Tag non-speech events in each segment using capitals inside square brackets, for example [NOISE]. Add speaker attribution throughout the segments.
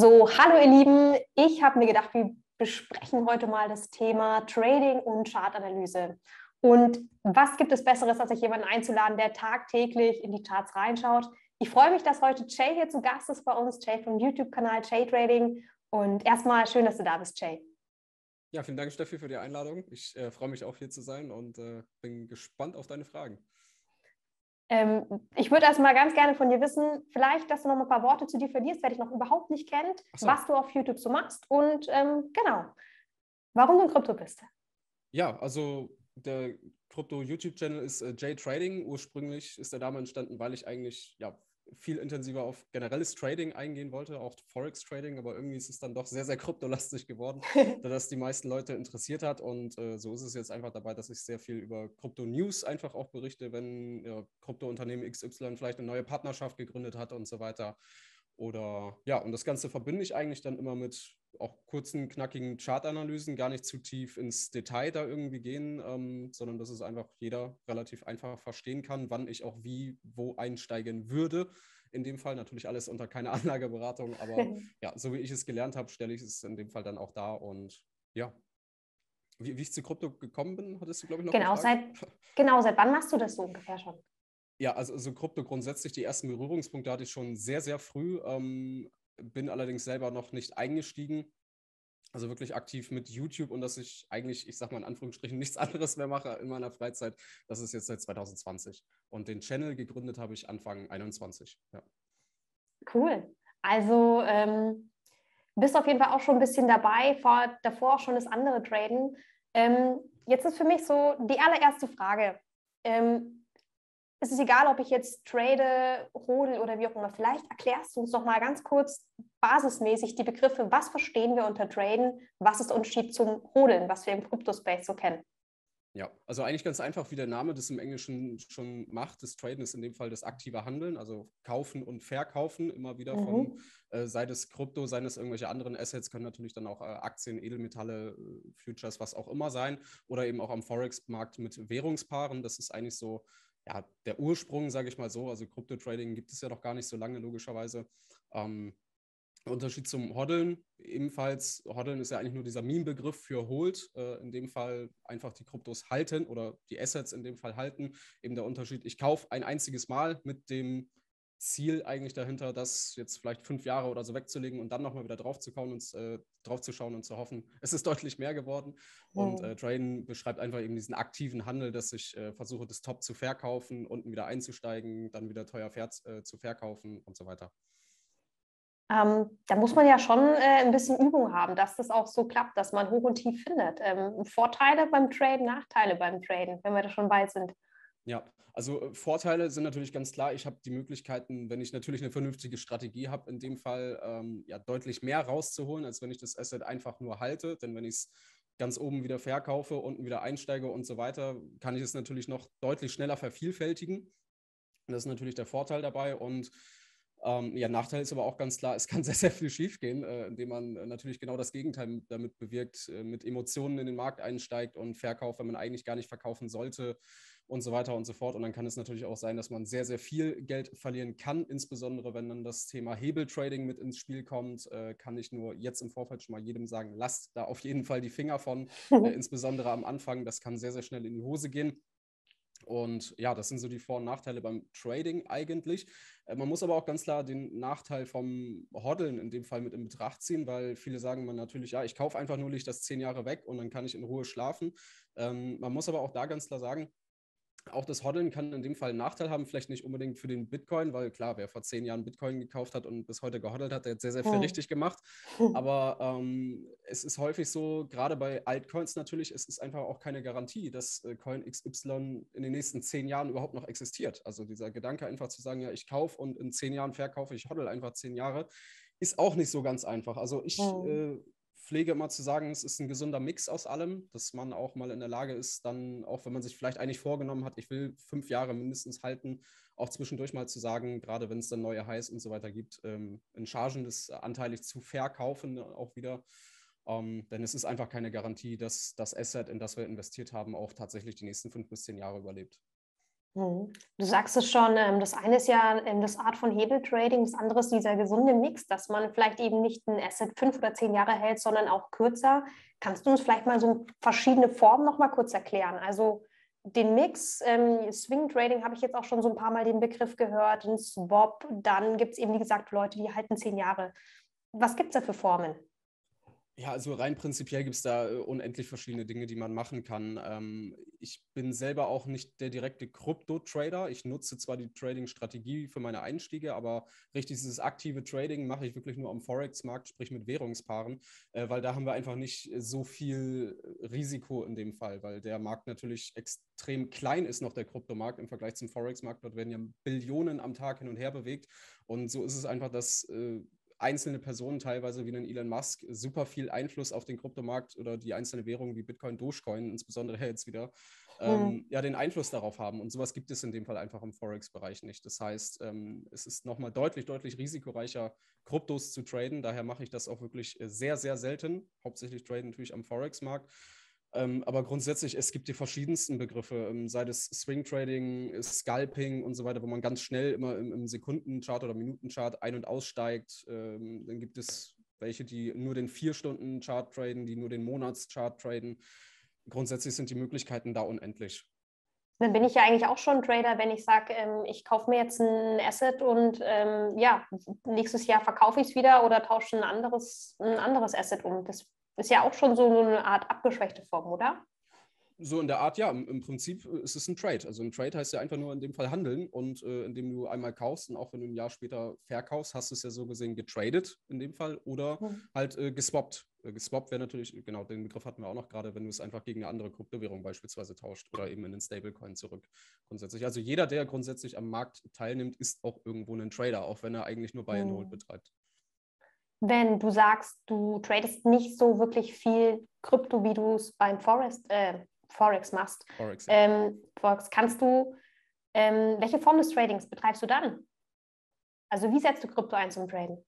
Speaker 1: So, hallo ihr Lieben, ich habe mir gedacht, wir besprechen heute mal das Thema Trading und Chartanalyse. Und was gibt es Besseres, als sich jemanden einzuladen, der tagtäglich in die Charts reinschaut? Ich freue mich, dass heute Jay hier zu Gast ist bei uns, Jay vom YouTube-Kanal Jay Trading. Und erstmal schön, dass du da bist, Jay.
Speaker 2: Ja, vielen Dank, Steffi, für die Einladung. Ich äh, freue mich auch hier zu sein und äh, bin gespannt auf deine Fragen.
Speaker 1: Ähm, ich würde erstmal ganz gerne von dir wissen, vielleicht, dass du noch ein paar Worte zu dir verlierst, wer dich noch überhaupt nicht kennt, so. was du auf YouTube so machst und ähm, genau, warum du ein Krypto bist.
Speaker 2: Ja, also der Krypto-YouTube-Channel ist äh, J Trading. Ursprünglich ist der Name entstanden, weil ich eigentlich ja, viel intensiver auf generelles Trading eingehen wollte, auch Forex Trading, aber irgendwie ist es dann doch sehr, sehr kryptolastig geworden, [LAUGHS] da das die meisten Leute interessiert hat. Und äh, so ist es jetzt einfach dabei, dass ich sehr viel über Krypto-News einfach auch berichte, wenn ja, krypto XY vielleicht eine neue Partnerschaft gegründet hat und so weiter. Oder ja, und das Ganze verbinde ich eigentlich dann immer mit auch kurzen, knackigen Chartanalysen gar nicht zu tief ins Detail da irgendwie gehen, ähm, sondern dass es einfach jeder relativ einfach verstehen kann, wann ich auch wie, wo einsteigen würde. In dem Fall natürlich alles unter keine [LAUGHS] Anlageberatung, aber [LAUGHS] ja, so wie ich es gelernt habe, stelle ich es in dem Fall dann auch da und ja. Wie, wie ich zu Krypto gekommen bin, hattest du, glaube ich, noch genau, seit,
Speaker 1: genau, seit wann machst du das so ungefähr schon?
Speaker 2: Ja, also, also Krypto grundsätzlich, die ersten Berührungspunkte hatte ich schon sehr, sehr früh. Ähm, bin allerdings selber noch nicht eingestiegen. Also wirklich aktiv mit YouTube und dass ich eigentlich, ich sag mal in Anführungsstrichen, nichts [LAUGHS] anderes mehr mache in meiner Freizeit. Das ist jetzt seit 2020. Und den Channel gegründet habe ich Anfang 21. Ja.
Speaker 1: Cool. Also ähm, bist auf jeden Fall auch schon ein bisschen dabei, vor, davor auch schon das andere Traden. Ähm, jetzt ist für mich so die allererste Frage. Ähm, es ist egal, ob ich jetzt trade, hodel oder wie auch immer. Vielleicht erklärst du uns noch mal ganz kurz basismäßig die Begriffe, was verstehen wir unter traden, was ist der Unterschied zum Hodeln, was wir im Crypto-Space so kennen.
Speaker 2: Ja, also eigentlich ganz einfach, wie der Name das im Englischen schon macht. Das Traden ist in dem Fall das aktive Handeln, also kaufen und verkaufen immer wieder mhm. von, äh, sei das Krypto, sei das irgendwelche anderen Assets, können natürlich dann auch äh, Aktien, Edelmetalle, äh, Futures, was auch immer sein oder eben auch am Forex-Markt mit Währungspaaren. Das ist eigentlich so ja, der Ursprung, sage ich mal so, also Krypto-Trading gibt es ja noch gar nicht so lange, logischerweise. Ähm, Unterschied zum Hodeln, ebenfalls, Hodeln ist ja eigentlich nur dieser Meme-Begriff für Hold, äh, in dem Fall einfach die Kryptos halten oder die Assets in dem Fall halten. Eben der Unterschied, ich kaufe ein einziges Mal mit dem Ziel eigentlich dahinter, das jetzt vielleicht fünf Jahre oder so wegzulegen und dann nochmal wieder drauf zu, kauen und, äh, drauf zu schauen und zu hoffen. [LAUGHS] Es ist deutlich mehr geworden. Oh. Und äh, Drain beschreibt einfach eben diesen aktiven Handel, dass ich äh, versuche, das Top zu verkaufen, unten wieder einzusteigen, dann wieder teuer ver äh, zu verkaufen und so weiter.
Speaker 1: Ähm, da muss man ja schon äh, ein bisschen Übung haben, dass das auch so klappt, dass man hoch und tief findet. Ähm, Vorteile beim Traden, Nachteile beim Traden, wenn wir da schon weit sind.
Speaker 2: Ja, also äh, Vorteile sind natürlich ganz klar. Ich habe die Möglichkeiten, wenn ich natürlich eine vernünftige Strategie habe, in dem Fall ähm, ja deutlich mehr rauszuholen, als wenn ich das Asset einfach nur halte. Denn wenn ich es ganz oben wieder verkaufe, unten wieder einsteige und so weiter, kann ich es natürlich noch deutlich schneller vervielfältigen. Das ist natürlich der Vorteil dabei. Und ähm, ja, Nachteil ist aber auch ganz klar, es kann [LAUGHS] sehr, sehr viel schiefgehen, äh, indem man äh, natürlich genau das Gegenteil damit bewirkt, äh, mit Emotionen in den Markt einsteigt und verkauft, wenn man eigentlich gar nicht verkaufen sollte und so weiter und so fort. Und dann kann es natürlich auch sein, dass man sehr, sehr viel Geld verlieren kann, insbesondere wenn dann das Thema Hebeltrading mit ins Spiel kommt. Äh, kann ich nur jetzt im Vorfeld schon mal jedem sagen, lasst da auf jeden Fall die Finger von, [LAUGHS] äh, insbesondere am Anfang. Das kann sehr, sehr schnell in die Hose gehen. Und ja, das sind so die Vor- und Nachteile beim Trading eigentlich. Äh, man muss aber auch ganz klar den Nachteil vom Hoddeln in dem Fall mit in Betracht ziehen, weil viele sagen man natürlich, ja, ich kaufe einfach nur Licht das zehn Jahre weg und dann kann ich in Ruhe schlafen. Ähm, man muss aber auch da ganz klar sagen, auch das Hoddeln kann in dem Fall einen Nachteil haben, vielleicht nicht unbedingt für den Bitcoin, weil klar, wer vor zehn Jahren Bitcoin gekauft hat und bis heute gehoddelt hat, der hat sehr, sehr viel oh. richtig gemacht. Hm. Aber ähm, es ist häufig so, gerade bei Altcoins natürlich, es ist einfach auch keine Garantie, dass äh, Coin XY in den nächsten zehn Jahren überhaupt noch existiert. Also dieser Gedanke einfach zu sagen, ja, ich kaufe und in zehn Jahren verkaufe ich, hoddle einfach zehn Jahre, ist auch nicht so ganz einfach. Also ich oh. äh, pflege immer zu sagen, es ist ein gesunder Mix aus allem, dass man auch mal in der Lage ist, dann, auch wenn man sich vielleicht eigentlich vorgenommen hat, ich will fünf Jahre mindestens halten, auch zwischendurch mal zu sagen, gerade wenn es dann neue Highs und so weiter gibt, ähm, in Chargen das anteilig zu verkaufen auch wieder. Ähm, denn es ist einfach keine Garantie, dass das Asset, in das wir investiert haben, auch tatsächlich die nächsten fünf bis zehn Jahre überlebt.
Speaker 1: Mhm. Du sagst es schon, ähm, das eine ist ja ähm, das Art von Hebeltrading, das andere ist dieser gesunde Mix, dass man vielleicht eben nicht ein Asset fünf oder zehn Jahre hält, sondern auch kürzer. Kannst du uns vielleicht mal so verschiedene Formen nochmal kurz erklären? Also den Mix, ähm, Swing Trading habe ich jetzt auch schon so ein paar Mal den Begriff gehört, ein Swap, dann gibt es eben, wie gesagt, Leute, die halten zehn Jahre. Was gibt es da für Formen?
Speaker 2: Ja, also rein prinzipiell gibt es da äh, unendlich verschiedene Dinge, die man machen kann. Ähm, ich bin selber auch nicht der direkte Krypto-Trader. Ich nutze zwar die Trading-Strategie für meine Einstiege, aber richtig dieses aktive Trading mache ich wirklich nur am Forex-Markt, sprich mit Währungspaaren, äh, weil da haben wir einfach nicht so viel Risiko in dem Fall, weil der Markt natürlich extrem klein ist noch, der Kryptomarkt im Vergleich zum Forex-Markt. Dort werden ja Billionen am Tag hin und her bewegt. Und so ist es einfach, dass... Äh, einzelne Personen teilweise wie einen Elon Musk super viel Einfluss auf den Kryptomarkt oder die einzelne Währung wie Bitcoin, Dogecoin insbesondere [LAUGHS] jetzt wieder, ähm, mhm. ja den Einfluss darauf haben. Und sowas gibt es in dem Fall einfach im Forex-Bereich nicht. Das heißt, ähm, es ist nochmal deutlich, deutlich risikoreicher, Kryptos zu traden. Daher mache ich das auch wirklich äh, sehr, sehr selten. Hauptsächlich traden natürlich am Forex-Markt. Ähm, aber grundsätzlich, es gibt die verschiedensten Begriffe, ähm, sei es Swing Trading, Scalping und so weiter, wo man ganz schnell immer im, im Sekundenchart oder Minutenchart ein- und aussteigt. Ähm, dann gibt es welche, die nur den Vier-Stunden-Chart traden, die nur den Monatschart traden. Grundsätzlich sind die Möglichkeiten da unendlich.
Speaker 1: Dann bin ich ja eigentlich auch schon Trader, wenn ich sage, ähm, ich kaufe mir jetzt ein Asset und ähm, ja, nächstes Jahr verkaufe ich es wieder oder tausche ein anderes, ein anderes Asset um. Das ist ja auch schon so eine Art abgeschwächte Form, oder?
Speaker 2: so in der Art, ja, im, Prinzip äh, ist es ein Trade. Also ein Trade heißt ja einfach nur in dem Fall handeln und äh, indem du einmal kaufst und auch wenn du ein Jahr später verkaufst, hast du es ja so gesehen getradet in dem Fall oder mhm. halt äh, geswappt. Äh, geswappt wäre natürlich, genau, den Begriff hatten wir auch noch gerade, wenn du es einfach gegen eine andere Kryptowährung beispielsweise tauscht oder eben in den Stablecoin zurück grundsätzlich. Also jeder, der grundsätzlich am Markt teilnimmt, ist auch irgendwo ein Trader, auch wenn er eigentlich nur Buy and Hold betreibt
Speaker 1: wenn du sagst, du tradest nicht so wirklich viel Krypto, wie du es beim Forest, äh, Forex machst. Forex. Ähm, Forex. Kannst du, ähm, welche Form des Tradings betreibst du dann? Also wie setzt du Krypto ein zum Traden?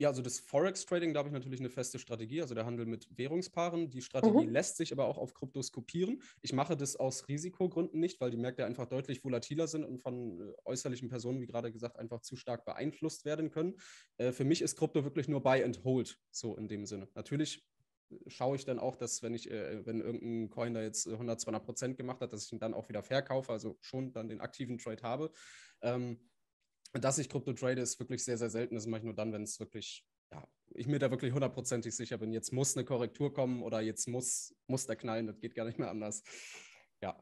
Speaker 2: Ja, also das Forex-Trading, da habe ich natürlich eine feste Strategie, also der Handel mit Währungspaaren. Die Strategie mhm. lässt sich aber auch auf Kryptos kopieren. Ich mache das aus Risikogründen nicht, weil die Märkte einfach deutlich volatiler sind und von äh, äußerlichen Personen, wie gerade gesagt, einfach zu stark beeinflusst werden können. Äh, für mich ist Krypto wirklich nur Buy and Hold, so in dem Sinne. Natürlich äh, schaue ich dann auch, dass wenn ich, äh, wenn irgendein Coin da jetzt 100, 200 Prozent gemacht hat, dass ich ihn dann auch wieder verkaufe, also schon dann den aktiven Trade habe. Ähm, dass ich Krypto trade, ist wirklich sehr, sehr selten. Das mache ich nur dann, wenn es wirklich, ja, ich mir da wirklich hundertprozentig sicher bin, jetzt muss eine Korrektur kommen oder jetzt muss, muss der knallen, das geht gar nicht mehr anders. Ja.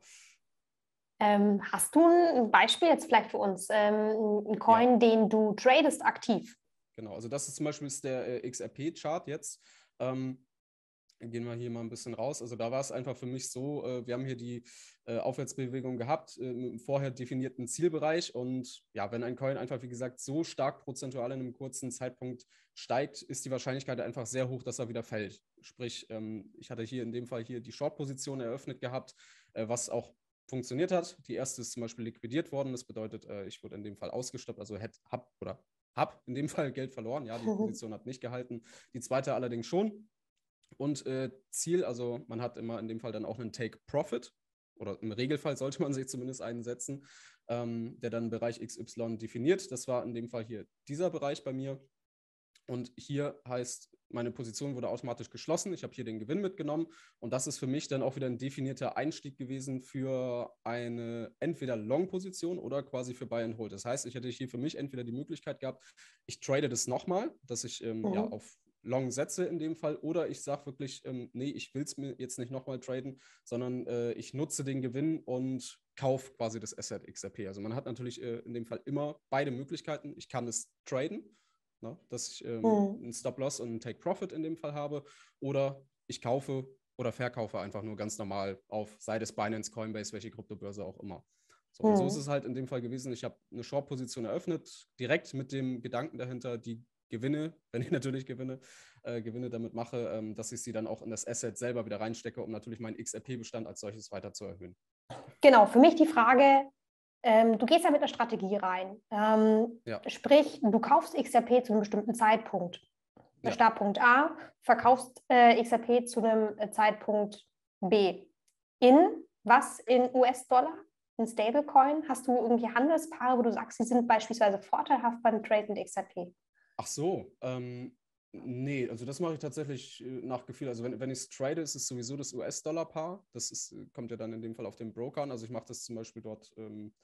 Speaker 1: Ähm, hast du ein Beispiel jetzt vielleicht für uns? Ähm, ein Coin, ja. den du tradest aktiv?
Speaker 2: Genau, also das ist zum Beispiel der äh, XRP-Chart jetzt. Ähm, gehen wir hier mal ein bisschen raus. Also da war es einfach für mich so, äh, wir haben hier die äh, Aufwärtsbewegung gehabt, äh, im vorher definierten Zielbereich. Und ja, wenn ein Coin einfach, wie gesagt, so stark prozentual in einem kurzen Zeitpunkt steigt, ist die Wahrscheinlichkeit einfach sehr hoch, dass er wieder fällt. Sprich, ähm, ich hatte hier in dem Fall hier die Short-Position eröffnet gehabt, äh, was auch funktioniert hat. Die erste ist zum Beispiel liquidiert worden. Das bedeutet, äh, ich wurde in dem Fall ausgestoppt, also hätte, hab oder hab in dem [LAUGHS] Fall Geld verloren. Ja, die [LAUGHS] Position hat nicht gehalten. Die zweite allerdings schon. Und äh, Ziel, also man hat immer in dem Fall dann auch einen Take-Profit oder im Regelfall sollte man [LAUGHS] sich zumindest einsetzen, ähm, der dann Bereich XY definiert. Das war in dem Fall hier dieser Bereich bei mir. Und hier heißt, meine Position wurde automatisch geschlossen. Ich habe hier den Gewinn mitgenommen. Und das ist für mich dann auch wieder ein definierter Einstieg gewesen für eine entweder Long-Position oder quasi für Buy and Hold. Das heißt, ich hätte hier für mich entweder die Möglichkeit gehabt, ich trade das nochmal, dass ich ähm, mhm. ja, auf long setze in dem Fall oder ich sage wirklich, ähm, nee, ich will es mir jetzt nicht nochmal traden, sondern äh, ich nutze den Gewinn und kaufe quasi das Asset XRP. Also man hat natürlich äh, in dem Fall immer beide Möglichkeiten. Ich kann es traden, na, ne, dass ich ähm, mhm. einen Stop-Loss und einen Take-Profit in dem Fall habe oder ich kaufe oder verkaufe einfach nur ganz normal auf, sei das Binance, Coinbase, welche Kryptobörse auch immer. So, mhm. so ist es halt in dem Fall gewesen. Ich habe eine Short-Position eröffnet, direkt mit dem Gedanken dahinter, die gewinne, [LAUGHS] wenn ich natürlich gewinne, äh, Gewinne damit mache, ähm, dass ich sie dann auch in das Asset selber wieder reinstecke, um natürlich meinen XRP-Bestand als solches weiter zu erhöhen.
Speaker 1: Genau, für mich die Frage, ähm, du gehst ja mit einer Strategie rein. Ähm, ja. Sprich, du kaufst XRP zu einem bestimmten Zeitpunkt. Ja. Startpunkt A, verkaufst äh, XRP zu einem äh, Zeitpunkt B. In was? In US-Dollar? In Stablecoin? Hast du irgendwie Handelspaare, wo du sagst, sie sind beispielsweise vorteilhaft beim Trade mit XRP?
Speaker 2: Ach so, ähm, nee, also das mache ich tatsächlich äh, nach Gefühl. Also wenn, wenn ich es trade, ist es sowieso das US-Dollar-Paar. Das ist, äh, kommt ja dann in dem Fall auf den Broker an. Also ich mache das zum Beispiel dort, ähm,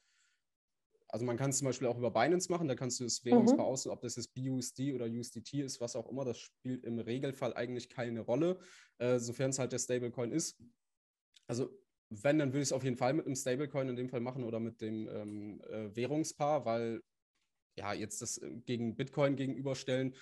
Speaker 2: also man kann es zum Beispiel auch über Binance machen, da kannst du das mhm. Währungspaar mhm. aus, ob das jetzt BUSD oder USDT ist, was auch immer, das spielt im Regelfall eigentlich keine Rolle, äh, sofern es halt der Stablecoin ist. Also wenn, dann würde ich es auf jeden Fall mit einem Stablecoin in dem Fall machen oder mit dem ähm, äh, Währungspaar, weil ja, jetzt das äh, gegen Bitcoin gegenüberstellen,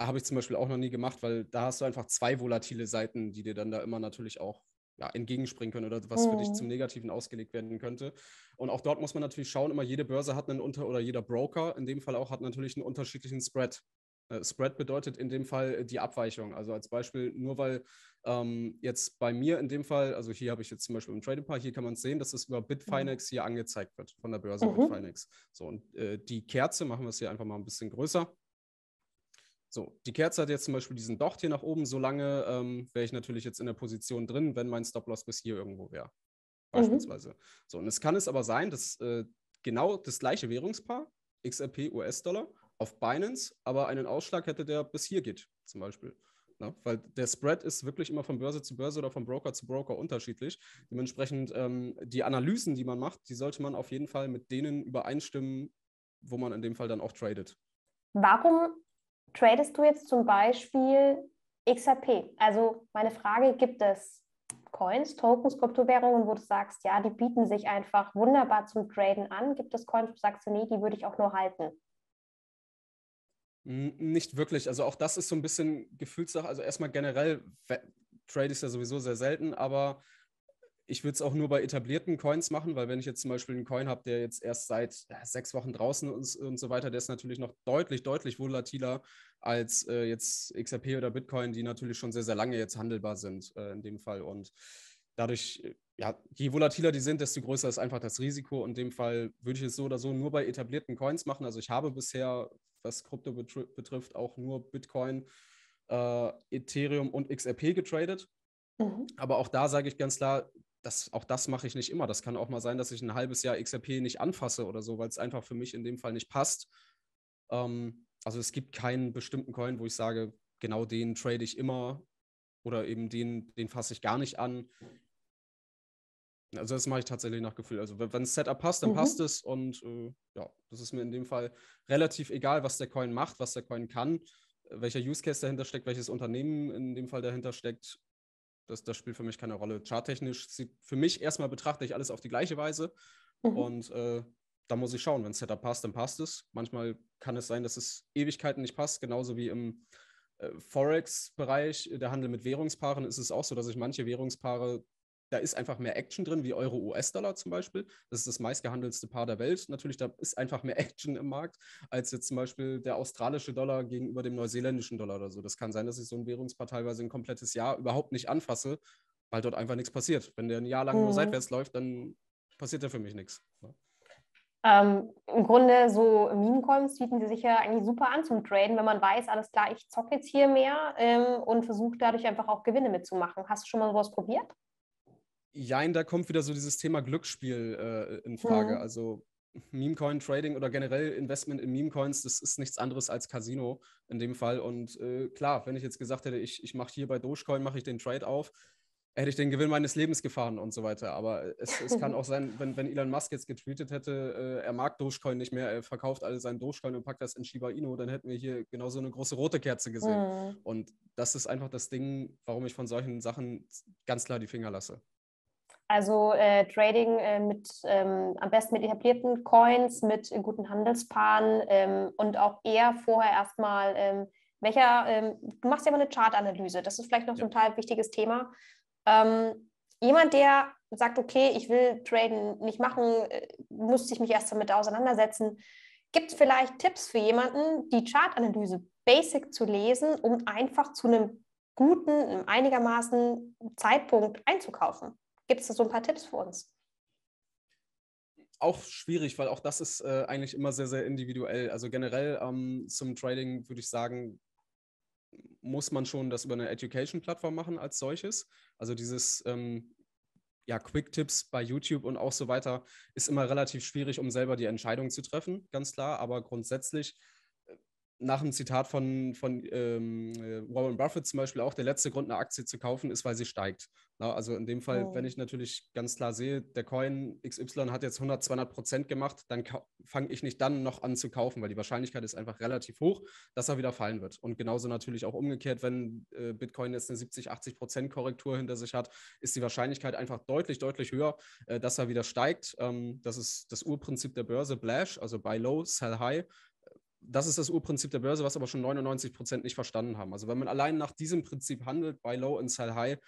Speaker 2: habe ich zum Beispiel auch noch nie gemacht, weil da hast du einfach zwei volatile Seiten, die dir dann da immer natürlich auch ja, entgegenspringen können oder was für dich zum mhm. Negativen ausgelegt werden könnte. Und auch dort muss man natürlich schauen, immer jede Börse hat einen Unter- oder jeder Broker in dem Fall auch hat natürlich einen unterschiedlichen Spread. Äh, Spread bedeutet in dem Fall äh, die Abweichung. Also als Beispiel, nur weil ähm, jetzt bei mir in dem Fall, also hier habe ich jetzt zum Beispiel im Trading Paar, hier kann man sehen, dass es über mhm. Bitfinex hier angezeigt wird von der Börse mhm. Bitfinex. So, und äh, die Kerze machen wir es hier einfach mal ein bisschen größer. So, die Kerze hat jetzt zum Beispiel diesen Docht hier nach oben. Solange ähm, wäre ich natürlich jetzt in der Position drin, wenn mein Stop-Loss bis hier irgendwo wäre. Mhm. Beispielsweise. Mhm. So, und es kann es aber sein, dass äh, genau das gleiche Währungspaar, XRP, US-Dollar, auf Binance, aber einen Ausschlag hätte der bis hier geht, zum Beispiel. Ne? Weil der Spread ist wirklich immer von Börse zu Börse oder von Broker zu Broker unterschiedlich. Dementsprechend ähm, die Analysen, die man macht, die sollte man auf jeden Fall mit denen übereinstimmen, wo man in dem Fall dann auch tradet.
Speaker 1: Warum tradest du jetzt zum Beispiel XRP? Also meine Frage, gibt es Coins, Tokens, Kryptowährungen, wo du sagst, ja, die bieten sich einfach wunderbar zum Traden an? Gibt es Coins, wo du sagst, nee, die würde ich auch nur halten?
Speaker 2: Nicht wirklich. Also auch das ist so ein bisschen Gefühlssache. Also erstmal generell, Trade ist ja sowieso sehr selten, aber ich würde es auch nur bei etablierten Coins machen, weil wenn ich jetzt zum Beispiel einen Coin habe, der jetzt erst seit sechs Wochen draußen ist und so weiter, der ist natürlich noch deutlich, deutlich volatiler als äh, jetzt XRP oder Bitcoin, die natürlich schon sehr, sehr lange jetzt handelbar sind äh, in dem Fall. Und dadurch, ja, je volatiler die sind, desto größer ist einfach das Risiko. In dem Fall würde ich es so oder so nur bei etablierten Coins machen. Also ich habe bisher was Krypto betrifft, auch nur Bitcoin, äh, Ethereum und XRP getradet. Mhm. Aber auch da sage ich ganz klar, das, auch das mache ich nicht immer. Das kann auch mal sein, dass ich ein halbes Jahr XRP nicht anfasse oder so, weil es einfach für mich in dem Fall nicht passt. Ähm, also es gibt keinen bestimmten Coin, wo ich sage, genau den trade ich immer oder eben den, den fasse ich gar nicht an. Also das mache ich tatsächlich nach Gefühl. Also wenn das Setup passt, dann mhm. passt es und äh, ja, das ist mir in dem Fall relativ egal, was der Coin macht, was der Coin kann, welcher Use Case dahinter steckt, welches Unternehmen in dem Fall dahinter steckt. Das, das spielt für mich keine Rolle. Charttechnisch sieht für mich erstmal betrachte ich alles auf die gleiche Weise mhm. und äh, da muss ich schauen, wenn Setup passt, dann passt es. Manchmal kann es sein, dass es Ewigkeiten nicht passt, genauso wie im äh, Forex-Bereich, der Handel mit Währungspaaren ist es auch so, dass ich manche Währungspaare da ist einfach mehr Action drin, wie Euro US-Dollar zum Beispiel. Das ist das meistgehandelste Paar der Welt. Natürlich, da ist einfach mehr [LAUGHS] Action im Markt, als jetzt zum Beispiel der australische Dollar gegenüber dem neuseeländischen Dollar oder so. Das kann sein, dass ich so ein Währungspaar teilweise ein komplettes Jahr überhaupt nicht anfasse, weil dort einfach nichts passiert. Wenn der ein Jahr lang mhm. nur seitwärts läuft, dann passiert da für mich nichts. Ne?
Speaker 1: Ähm, Im Grunde so Meme-Coins bieten sie sich ja eigentlich super an zum Traden, wenn man weiß, alles klar, ich zocke jetzt hier mehr ähm, und versuche dadurch einfach auch Gewinne mitzumachen. Hast du schon mal sowas probiert?
Speaker 2: Jein, da kommt wieder so dieses Thema Glücksspiel äh, in Frage. Ja. Mhm. Also Memecoin trading oder generell Investment in Memecoins, das ist nichts anderes als Casino in dem Fall. Und äh, klar, wenn ich jetzt gesagt hätte, ich, ich mache hier bei Dogecoin, mache ich den Trade auf, hätte ich den Gewinn meines Lebens gefahren und so weiter. Aber es, es kann auch sein, wenn, wenn Elon Musk jetzt getweetet hätte, äh, er mag Dogecoin nicht mehr, er verkauft alle seinen Dogecoin und packt das in Shiba Inu, dann hätten wir hier genauso eine große rote Kerze gesehen. Mhm. Und das ist einfach das Ding, warum ich von solchen Sachen ganz klar die Finger lasse.
Speaker 1: Also äh, Trading äh, mit ähm, am besten mit etablierten Coins, mit äh, guten Handelspaaren ähm, und auch eher vorher erstmal, ähm, welcher, ähm, du machst ja mal eine Chartanalyse, das ist vielleicht noch ja. ein total wichtiges Thema. Ähm, jemand, der sagt, okay, ich will Traden nicht machen, äh, muss ich mich erst damit auseinandersetzen. Gibt es vielleicht Tipps für jemanden, die Chartanalyse basic zu lesen, um einfach zu einem guten, einigermaßen Zeitpunkt einzukaufen? Gibt es da so ein paar Tipps für uns?
Speaker 2: Auch schwierig, weil auch das ist äh, eigentlich immer sehr, sehr individuell. Also generell ähm, zum Trading würde ich sagen, muss man schon das über eine Education-Plattform machen als solches. Also dieses ähm, ja, Quick-Tipps bei YouTube und auch so weiter ist immer relativ schwierig, um selber die Entscheidung zu treffen, ganz klar. Aber grundsätzlich nach dem Zitat von, von ähm, äh, Warren Buffett zum Beispiel auch, der letzte Grund, eine Aktie zu kaufen, ist, weil sie steigt. Na, also in dem Fall, oh. wenn ich natürlich ganz klar sehe, der Coin XY hat jetzt 100, 200 Prozent gemacht, dann fange ich nicht dann noch an zu kaufen, weil die Wahrscheinlichkeit ist einfach relativ hoch, dass er wieder fallen wird. Und genauso natürlich auch umgekehrt, wenn äh, Bitcoin jetzt eine 70, 80 Prozent Korrektur hinter sich hat, ist die Wahrscheinlichkeit einfach deutlich, deutlich höher, äh, dass er wieder steigt. Ähm, das ist das Urprinzip der Börse, Blash, also Buy Low, Sell High das ist das Urprinzip der Börse, was aber schon 99 Prozent nicht verstanden haben. Also wenn man allein nach diesem Prinzip handelt, bei low and sell high,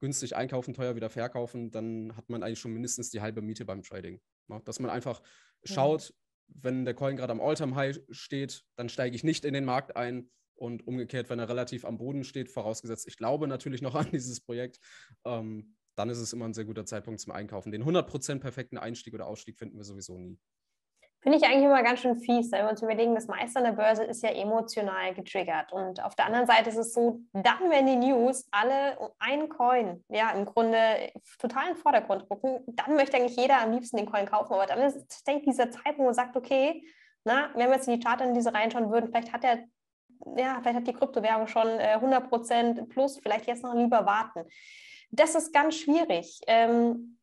Speaker 2: günstig einkaufen, teuer wieder verkaufen, dann hat man eigentlich schon mindestens die halbe Miete beim Trading. Ne? Dass man einfach schaut, wenn der Coin gerade am All-Time-High steht, dann steige ich nicht in den Markt ein und umgekehrt, wenn er relativ am Boden steht, vorausgesetzt, ich glaube natürlich noch [LAUGHS] an dieses Projekt, ähm, dann ist es immer ein sehr guter Zeitpunkt zum Einkaufen. Den 100% perfekten Einstieg oder Ausstieg finden wir sowieso nie.
Speaker 1: Finde ich eigentlich immer ganz schön fies, ne, wenn wir uns überlegen, das meiste an der Börse ist ja emotional getriggert. Und auf der anderen Seite ist es so, dann wenn die News alle um einen Coin, ja, im Grunde total im Vordergrund rücken, dann möchte eigentlich jeder am liebsten den Coin kaufen. Aber dann ist, denke ich, dieser Zeitpunkt, wo man sagt, okay, na, wenn wir jetzt in die in diese reinschauen würden, vielleicht hat der ja, vielleicht hat die Kryptowährung schon äh, 100% plus, vielleicht jetzt noch lieber warten. Das ist ganz schwierig. Ähm,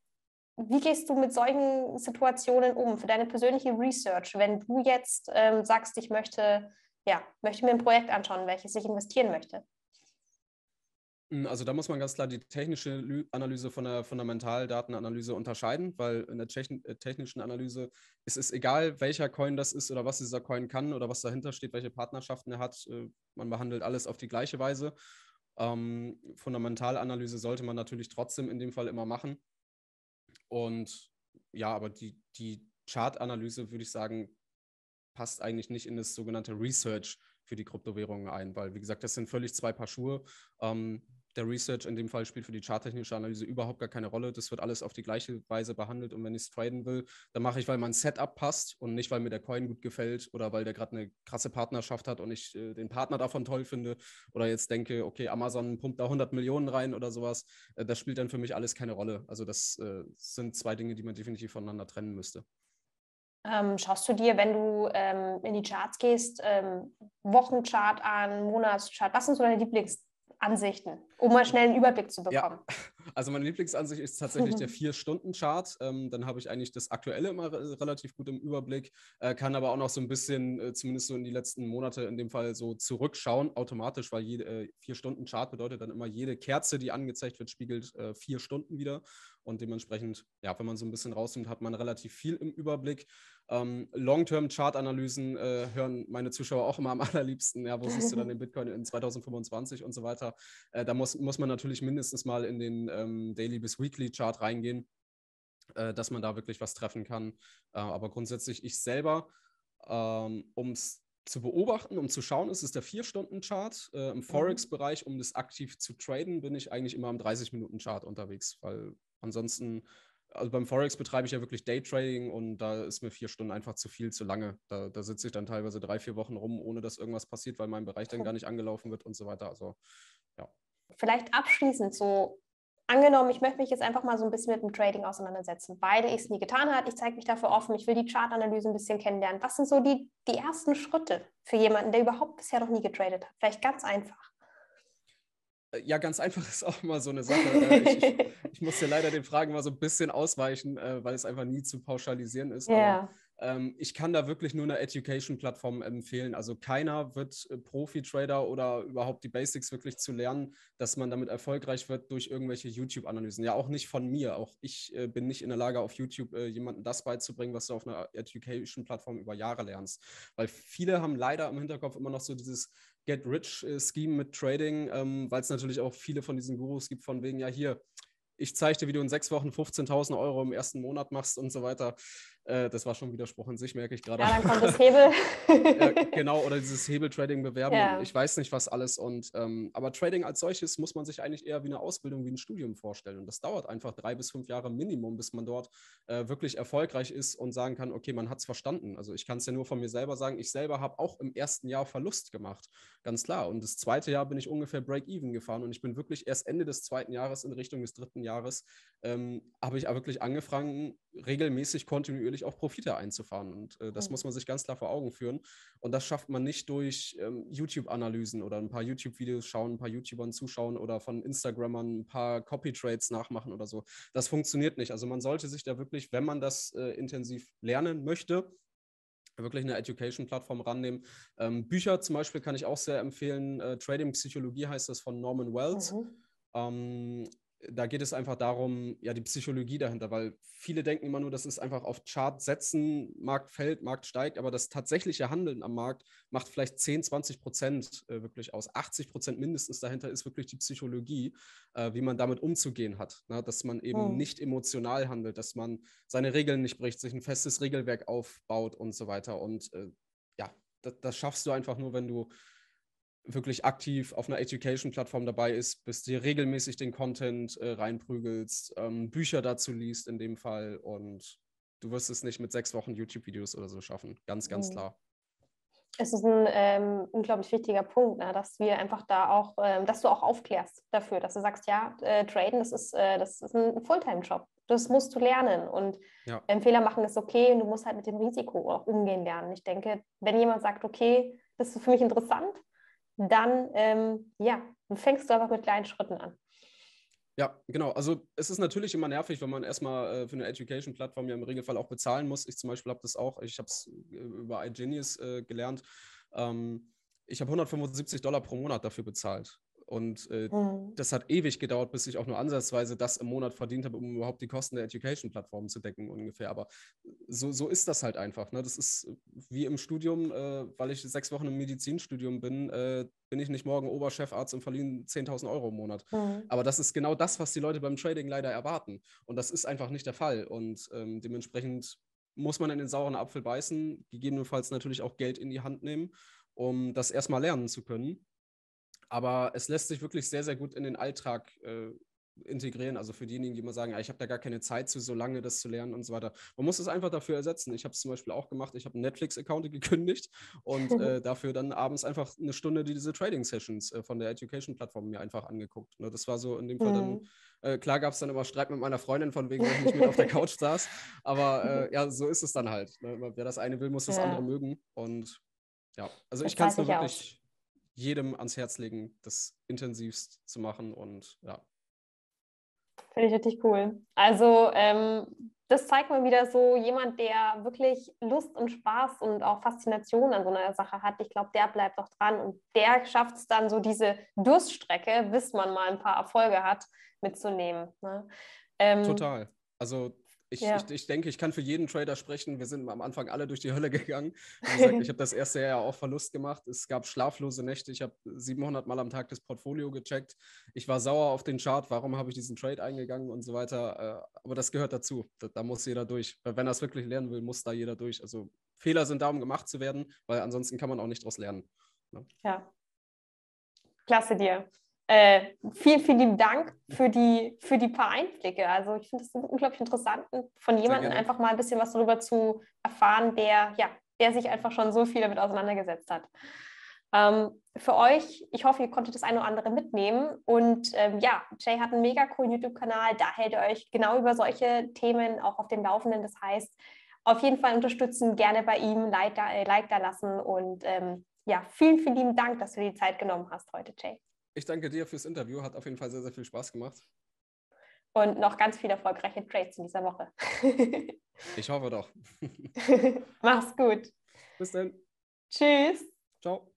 Speaker 1: wie gehst du mit solchen Situationen um für deine persönliche Research, wenn du jetzt ähm, sagst, ich möchte, ja, möchte mir ein Projekt anschauen, welches ich investieren möchte?
Speaker 2: Hm, also da muss man ganz klar die technische Analyse von der Fundamentaldatenanalyse unterscheiden, weil in der äh, technischen Analyse ist es egal, welcher Coin das ist oder was dieser Coin kann oder was dahinter steht, welche Partnerschaften er hat. Äh, man behandelt alles auf die gleiche Weise. Ähm, Fundamentalanalyse sollte man natürlich trotzdem in dem Fall immer machen und ja, aber die, die Chart-Analyse, würde ich sagen, passt eigentlich nicht in das sogenannte Research für die Kryptowährungen ein, weil, wie gesagt, das sind völlig zwei Paar Schuhe. Ähm, der Research in dem Fall spielt für die charttechnische Analyse überhaupt gar keine Rolle. Das wird alles auf die gleiche Weise behandelt. Und wenn ich es traden will, dann mache ich, weil mein Setup passt und nicht, weil mir der Coin gut gefällt oder weil der gerade eine krasse Partnerschaft hat und ich äh, den Partner davon toll finde oder jetzt denke, okay, Amazon pumpt da 100 Millionen rein oder sowas. Äh, das spielt dann für mich alles keine Rolle. Also das äh, sind zwei Dinge, die man definitiv voneinander trennen müsste.
Speaker 1: Ähm, schaust du dir, wenn du ähm, in die Charts gehst, ähm, Wochenchart an, Monatschart? Was sind so deine Lieblings- Ansichten, um mal schnell einen Überblick zu bekommen? Ja. [LAUGHS]
Speaker 2: Also meine Lieblingsansicht ist tatsächlich der [LAUGHS] Vier-Stunden-Chart. Ähm, dann habe ich eigentlich das Aktuelle immer re relativ gut im Überblick, äh, kann aber auch noch so ein bisschen, äh, zumindest so in die letzten Monate in dem Fall, so zurückschauen, automatisch, weil jede äh, Vier-Stunden-Chart bedeutet dann immer, jede Kerze, die angezeigt wird, spiegelt äh, vier Stunden wieder. Und dementsprechend, ja, wenn man so ein bisschen rausnimmt, hat man relativ viel im Überblick. Ähm, Long-Term-Chart-Analysen äh, hören meine Zuschauer auch immer am [LAUGHS] allerliebsten. Ja, wo siehst du dann den [LAUGHS] Bitcoin in 2025 und so weiter? Äh, da muss, muss man natürlich mindestens mal in den ähm, Daily- bis Weekly-Chart reingehen, äh, dass man da wirklich was treffen kann. Äh, aber grundsätzlich, ich selber, ähm, um es zu beobachten, um zu schauen, ist es der 4-Stunden-Chart. Äh, Im mhm. Forex-Bereich, um das aktiv zu traden, bin ich eigentlich immer am 30-Minuten-Chart unterwegs, weil ansonsten also beim Forex betreibe ich ja wirklich Daytrading und da ist mir vier Stunden einfach zu viel, zu lange. Da, da sitze ich dann teilweise drei, vier Wochen rum, ohne dass irgendwas passiert, weil mein Bereich dann gar nicht angelaufen wird und so weiter. Also ja.
Speaker 1: Vielleicht abschließend so. Angenommen, ich möchte mich jetzt einfach mal so ein bisschen mit dem Trading auseinandersetzen, weil ich es nie getan habe. Ich zeige mich dafür offen. Ich will die Chartanalyse ein bisschen kennenlernen. Was sind so die, die ersten Schritte für jemanden, der überhaupt bisher noch nie getradet hat? Vielleicht ganz einfach.
Speaker 2: Ja, ganz einfach ist auch mal so eine Sache. Äh, ich, ich, muss ja leider den Fragen mal so ein bisschen ausweichen, äh, weil es einfach nie zu pauschalisieren ist. Yeah. Aber, ähm, ich kann da wirklich nur eine Education-Plattform empfehlen. Also keiner wird äh, Profi-Trader oder überhaupt die Basics wirklich zu lernen, dass man damit erfolgreich wird durch irgendwelche YouTube-Analysen. Ja, auch nicht von mir. Auch ich bin nicht in der Lage, auf YouTube jemandem das beizubringen, was du auf einer Education-Plattform über Jahre lernst. Weil viele haben leider im Hinterkopf immer noch so dieses Get-Rich-Scheme mit Trading, ähm, weil es natürlich auch viele von diesen Gurus gibt, von wegen, ja, hier, ich zeige dir, wie du in sechs Wochen 15.000 Euro im ersten Monat machst und so weiter. Äh, das war schon widersprochen sich, merke ich gerade. Ja, dann kommt das [LAUGHS] Hebel. äh, [LAUGHS] genau, oder dieses Hebel-Trading bewerben. Ja. Ich weiß nicht, was alles. Und, ähm, aber Trading als solches muss man sich eigentlich eher wie eine Ausbildung, wie ein Studium vorstellen. Und das dauert einfach drei bis fünf Jahre Minimum, bis man dort äh, wirklich erfolgreich ist und sagen kann, okay, man hat es verstanden. Also ich kann es ja nur von mir selber sagen, ich selber habe auch im ersten Jahr Verlust gemacht. Ganz klar. Und das zweite Jahr bin ich ungefähr Break-Even gefahren und ich bin wirklich erst Ende des zweiten Jahres in Richtung des dritten Jahres, ähm, habe ich wirklich angefangen, regelmäßig kontinuierlich natürlich auch Profite einzufahren. Und äh, das mhm. muss man sich ganz klar vor Augen führen. Und das schafft man nicht durch ähm, YouTube-Analysen oder ein paar YouTube-Videos schauen, ein paar YouTubern zuschauen oder von Instagrammern ein paar Copy-Trades nachmachen oder so. Das funktioniert nicht. Also man sollte sich da wirklich, wenn man das äh, intensiv lernen möchte, wirklich eine Education-Plattform rannehmen. Ähm, Bücher zum Beispiel kann ich auch sehr empfehlen. Äh, Trading Psychologie heißt das von Norman Wells. Mhm. Ähm, da geht es einfach darum, ja, die Psychologie dahinter, weil viele denken immer nur, das ist einfach auf Chart setzen, Markt fällt, Markt steigt, aber das tatsächliche Handeln am Markt macht vielleicht 10, 20 Prozent äh, wirklich aus. 80 Prozent mindestens dahinter ist wirklich die Psychologie, äh, wie man damit umzugehen hat. Ne? Dass man eben oh. nicht emotional handelt, dass man seine Regeln nicht bricht, sich ein festes Regelwerk aufbaut und so weiter. Und äh, ja, das, schaffst du einfach nur, wenn du wirklich aktiv auf einer Education-Plattform dabei ist, bis dir regelmäßig den Content äh, reinprügelst, ähm, Bücher dazu liest in dem Fall und du wirst es nicht mit sechs Wochen YouTube-Videos oder so schaffen. Ganz, ganz mhm. klar.
Speaker 1: Es ist ein ähm, unglaublich wichtiger Punkt, ne, dass wir einfach da auch, ähm, dass du auch aufklärst dafür, dass du sagst, ja, äh, Traden, das ist, äh, das ist ein Fulltime-Job. Das musst du lernen und ja. ähm, Fehler machen ist okay und du musst halt mit dem Risiko auch umgehen lernen. Ich denke, wenn jemand sagt, okay, das ist für mich interessant, dann ähm, ja, fängst du einfach mit kleinen Schritten an.
Speaker 2: Ja, genau. Also es ist natürlich immer nervig, wenn man erstmal äh, für eine Education-Plattform ja im Regelfall auch bezahlen muss. Ich zum Beispiel habe das auch, ich habe es äh, über iGenius äh, gelernt. Ähm, ich habe 175 Dollar pro Monat dafür bezahlt. Und äh, mhm. das hat ewig gedauert, bis ich auch nur ansatzweise das im Monat verdient habe, um überhaupt die Kosten der Education-Plattform zu decken, ungefähr. Aber so, so ist das halt einfach. Ne? Das ist wie im Studium, äh, weil ich sechs Wochen im Medizinstudium bin, äh, bin ich nicht morgen Oberchefarzt und verliehen 10.000 Euro im Monat. Mhm. Aber das ist genau das, was die Leute beim Trading leider erwarten. Und das ist einfach nicht der Fall. Und ähm, dementsprechend muss man in den sauren Apfel beißen, gegebenenfalls natürlich auch Geld in die Hand nehmen, um das erstmal lernen zu können aber es lässt sich wirklich sehr, sehr gut in den Alltag äh, integrieren. Also für diejenigen, die immer sagen, ja, ich habe da gar keine Zeit zu, so lange das zu lernen und so weiter. Man muss es einfach dafür ersetzen. Ich habe es zum Beispiel auch gemacht. Ich habe einen Netflix-Account [LAUGHS] gekündigt und äh, [LAUGHS] dafür dann abends einfach eine Stunde diese Trading-Sessions äh, von der Education-Plattform mir einfach angeguckt. Ne, das war so in dem Fall dann, mhm. äh, klar gab es dann immer Streit mit meiner Freundin von wegen, dass ich nicht mit auf der [LAUGHS] Couch saß. Aber äh, ja, so ist es dann halt. Ne? Wer das eine will, muss das ja. andere mögen. Und ja, also das ich kann es nur wirklich... Auch jedem ans Herz legen, das intensivst zu machen und ja.
Speaker 1: Finde ich richtig cool. Also ähm, das zeigt mal wieder so jemand, der wirklich Lust und Spaß und auch Faszination an so einer Sache hat. Ich glaube, der bleibt auch dran und der schafft es dann so diese Durststrecke, bis man mal ein paar Erfolge hat, mitzunehmen. Ne? Ähm, Total.
Speaker 2: Also ich, ja. ich, ich, denke, ich kann für jeden Trader sprechen. Wir sind am Anfang alle durch die Hölle gegangen. [LAUGHS] Gesagt, ich habe das erste Jahr auch Verlust gemacht. Es gab schlaflose Nächte. Ich habe 700 Mal am Tag das Portfolio gecheckt. Ich war sauer auf den Chart. Warum habe ich diesen Trade eingegangen und so weiter? Äh, aber das gehört dazu. Da, da muss jeder durch. Wenn er es wirklich lernen will, muss da jeder durch. Also Fehler sind da, um gemacht zu werden, weil ansonsten kann man auch nicht daraus lernen.
Speaker 1: Ne? Ja. Klasse dir. Äh, vielen, vielen Dank für die, für die paar Einblicke. Also ich finde es unglaublich interessant, von jemandem einfach mal ein bisschen was darüber zu erfahren, der, ja, der sich einfach schon so viel damit auseinandergesetzt hat. Ähm, für euch, ich hoffe, ihr konntet das eine oder andere mitnehmen. Und ähm, ja, Jay hat einen mega coolen YouTube-Kanal, da hält er euch genau über solche Themen auch auf dem Laufenden. Das heißt, auf jeden Fall unterstützen, gerne bei ihm Like da, äh, like da lassen. Und ähm, ja, vielen, vielen lieben Dank, dass du dir die Zeit genommen hast heute, Jay.
Speaker 2: Ich danke dir fürs Interview. Hat auf jeden Fall sehr, sehr viel Spaß gemacht.
Speaker 1: Und noch ganz viele erfolgreiche Trades in dieser Woche. [LAUGHS]
Speaker 2: ich hoffe doch. [LAUGHS]
Speaker 1: Mach's gut. Bis dann. Tschüss. Ciao.